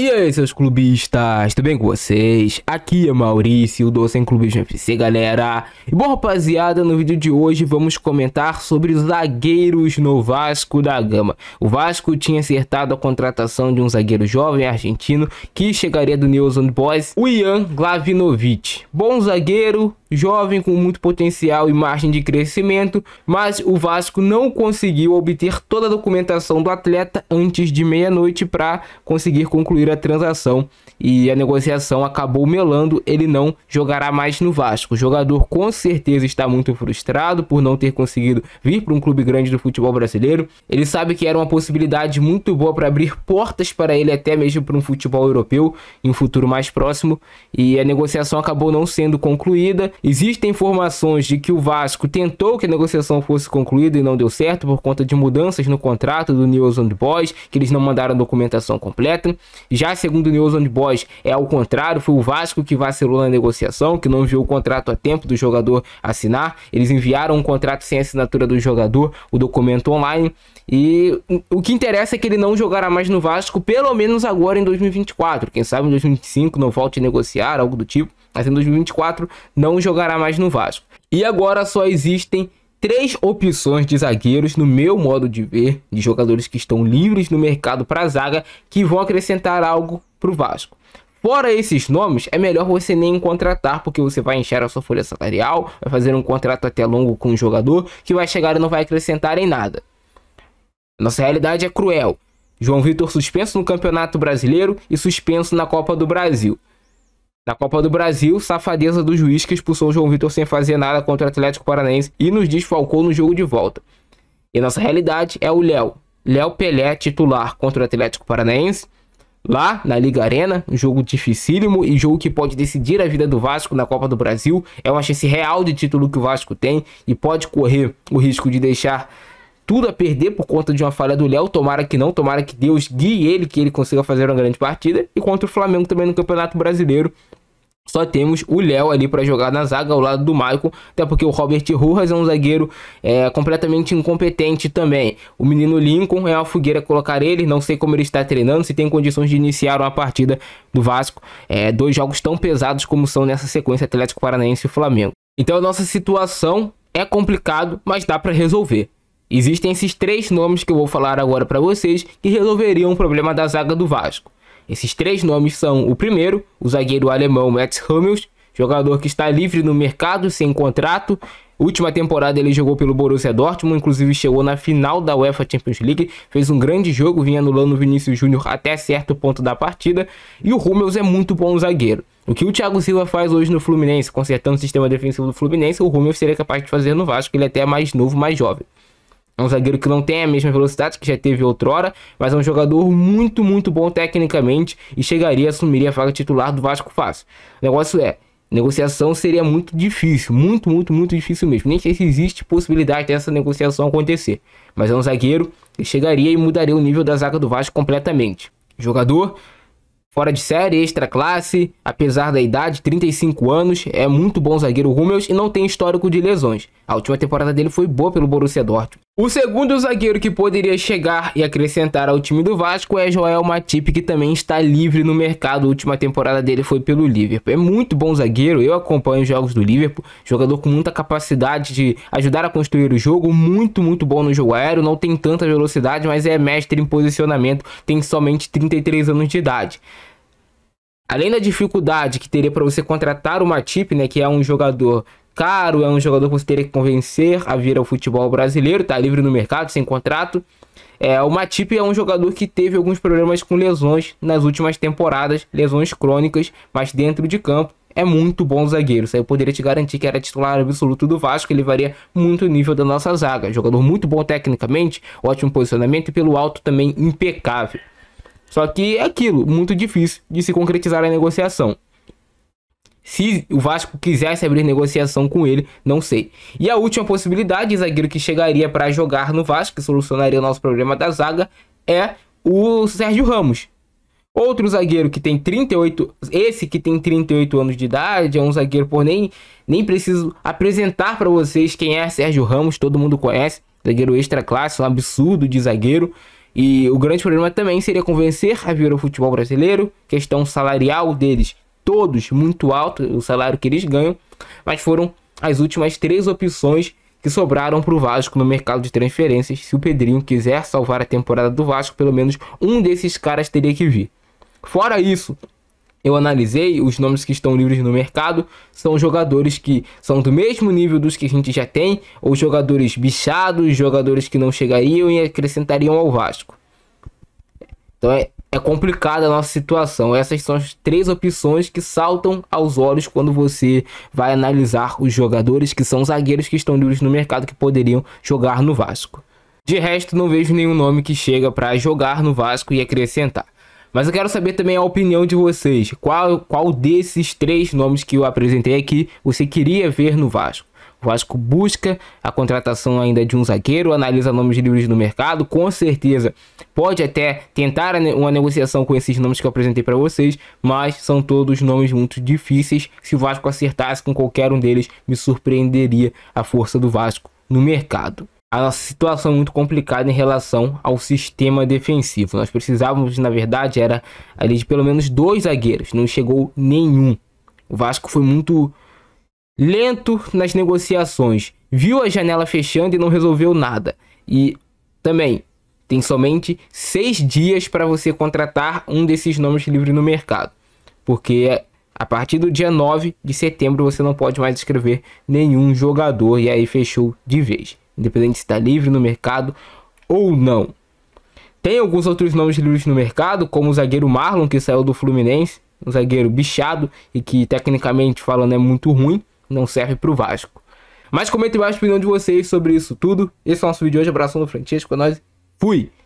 E aí, seus clubistas, tudo bem com vocês? Aqui é Maurício, do Sem Clubismo FC, galera. E bom, rapaziada, no vídeo de hoje vamos comentar sobre os zagueiros no Vasco da Gama. O Vasco tinha acertado a contratação de um zagueiro jovem argentino que chegaria do News Old Boys, o Ian Glavinovic. Bom zagueiro, jovem com muito potencial e margem de crescimento, mas o Vasco não conseguiu obter toda a documentação do atleta antes de meia-noite para conseguir concluir a transação e a negociação acabou melando, ele não jogará mais no Vasco. O jogador com certeza está muito frustrado por não ter conseguido vir para um clube grande do futebol brasileiro. Ele sabe que era uma possibilidade muito boa para abrir portas para ele até mesmo para um futebol europeu em um futuro mais próximo e a negociação acabou não sendo concluída Existem informações de que o Vasco tentou que a negociação fosse concluída e não deu certo por conta de mudanças no contrato do News Old Boys, que eles não mandaram a documentação completa. Já segundo o News Old Boys, é ao contrário, foi o Vasco que vacilou na negociação, que não enviou o contrato a tempo do jogador assinar. Eles enviaram um contrato sem assinatura do jogador, o documento online. E o que interessa é que ele não jogará mais no Vasco, pelo menos agora em 2024. Quem sabe em 2025 não volte a negociar, algo do tipo mas em 2024 não jogará mais no Vasco. E agora só existem três opções de zagueiros, no meu modo de ver, de jogadores que estão livres no mercado para zaga, que vão acrescentar algo para o Vasco. Fora esses nomes, é melhor você nem contratar, porque você vai encher a sua folha salarial, vai fazer um contrato até longo com um jogador que vai chegar e não vai acrescentar em nada. Nossa realidade é cruel. João Vitor suspenso no Campeonato Brasileiro e suspenso na Copa do Brasil. Na Copa do Brasil, safadeza do juiz que expulsou João Vitor sem fazer nada contra o Atlético Paranaense e nos desfalcou no jogo de volta. E nossa realidade é o Léo. Léo Pelé, titular contra o Atlético Paranaense, lá na Liga Arena, um jogo dificílimo e jogo que pode decidir a vida do Vasco na Copa do Brasil. É uma chance real de título que o Vasco tem e pode correr o risco de deixar tudo a perder por conta de uma falha do Léo. Tomara que não, tomara que Deus guie ele, que ele consiga fazer uma grande partida. E contra o Flamengo também no Campeonato Brasileiro, só temos o Léo ali para jogar na zaga ao lado do Maicon, até porque o Robert Ruas é um zagueiro é, completamente incompetente também. O menino Lincoln é uma fogueira colocar ele, não sei como ele está treinando, se tem condições de iniciar uma partida do Vasco. É, dois jogos tão pesados como são nessa sequência Atlético Paranaense e Flamengo. Então a nossa situação é complicado, mas dá para resolver. Existem esses três nomes que eu vou falar agora para vocês que resolveriam o problema da zaga do Vasco. Esses três nomes são o primeiro, o zagueiro alemão Max Hummels, jogador que está livre no mercado, sem contrato. Última temporada ele jogou pelo Borussia Dortmund, inclusive chegou na final da UEFA Champions League, fez um grande jogo, vinha anulando o Vinícius Júnior até certo ponto da partida, e o Hummels é muito bom zagueiro. O que o Thiago Silva faz hoje no Fluminense, consertando o sistema defensivo do Fluminense, o Hummels seria capaz de fazer no Vasco, ele é até mais novo, mais jovem. É um zagueiro que não tem a mesma velocidade que já teve outrora, mas é um jogador muito, muito bom tecnicamente e chegaria assumiria a vaga titular do Vasco fácil. O negócio é, negociação seria muito difícil, muito, muito, muito difícil mesmo. Nem sei se existe possibilidade dessa negociação acontecer, mas é um zagueiro que chegaria e mudaria o nível da zaga do Vasco completamente. Jogador fora de série, extra classe, apesar da idade, 35 anos, é muito bom zagueiro Rummels e não tem histórico de lesões. A última temporada dele foi boa pelo Borussia Dortmund. O segundo zagueiro que poderia chegar e acrescentar ao time do Vasco é Joel Matip, que também está livre no mercado. A última temporada dele foi pelo Liverpool. É muito bom zagueiro, eu acompanho os jogos do Liverpool. Jogador com muita capacidade de ajudar a construir o jogo, muito, muito bom no jogo aéreo. Não tem tanta velocidade, mas é mestre em posicionamento, tem somente 33 anos de idade. Além da dificuldade que teria para você contratar o Matip, né, que é um jogador caro, é um jogador que você teria que convencer a vir ao futebol brasileiro, tá livre no mercado, sem contrato. É, o Matip é um jogador que teve alguns problemas com lesões nas últimas temporadas, lesões crônicas, mas dentro de campo é muito bom zagueiro. Isso aí eu poderia te garantir que era titular absoluto do Vasco, ele varia muito o nível da nossa zaga. Jogador muito bom tecnicamente, ótimo posicionamento e pelo alto também impecável. Só que é aquilo, muito difícil de se concretizar a negociação. Se o Vasco quisesse abrir negociação com ele, não sei. E a última possibilidade, zagueiro que chegaria para jogar no Vasco, que solucionaria o nosso problema da zaga, é o Sérgio Ramos. Outro zagueiro que tem 38, esse que tem 38 anos de idade, é um zagueiro por nem nem preciso apresentar para vocês quem é Sérgio Ramos, todo mundo conhece, zagueiro extra classe, um absurdo de zagueiro. E o grande problema também seria convencer a vir ao futebol brasileiro, questão salarial deles todos muito alto o salário que eles ganham, mas foram as últimas três opções que sobraram para o Vasco no mercado de transferências. Se o Pedrinho quiser salvar a temporada do Vasco, pelo menos um desses caras teria que vir. Fora isso, eu analisei os nomes que estão livres no mercado, são jogadores que são do mesmo nível dos que a gente já tem, ou jogadores bichados, jogadores que não chegariam e acrescentariam ao Vasco. Então é, é complicada a nossa situação. Essas são as três opções que saltam aos olhos quando você vai analisar os jogadores que são zagueiros que estão livres no mercado que poderiam jogar no Vasco. De resto, não vejo nenhum nome que chega para jogar no Vasco e acrescentar. Mas eu quero saber também a opinião de vocês. Qual, qual desses três nomes que eu apresentei aqui você queria ver no Vasco? O Vasco busca a contratação ainda de um zagueiro, analisa nomes livres no mercado, com certeza pode até tentar uma negociação com esses nomes que eu apresentei para vocês, mas são todos nomes muito difíceis. Se o Vasco acertasse com qualquer um deles, me surpreenderia a força do Vasco no mercado a nossa situação é muito complicada em relação ao sistema defensivo. Nós precisávamos, na verdade, era ali de pelo menos dois zagueiros, não chegou nenhum. O Vasco foi muito lento nas negociações, viu a janela fechando e não resolveu nada. E também tem somente seis dias para você contratar um desses nomes livres no mercado, porque a partir do dia 9 de setembro você não pode mais escrever nenhum jogador e aí fechou de vez, independente se está livre no mercado ou não. Tem alguns outros nomes livres no mercado, como o zagueiro Marlon, que saiu do Fluminense, um zagueiro bichado e que tecnicamente falando é muito ruim não serve pro Vasco. Mas comenta mais a opinião de vocês sobre isso tudo. Esse é o nosso vídeo de hoje. Abraço no Francesco, é nóis. Fui!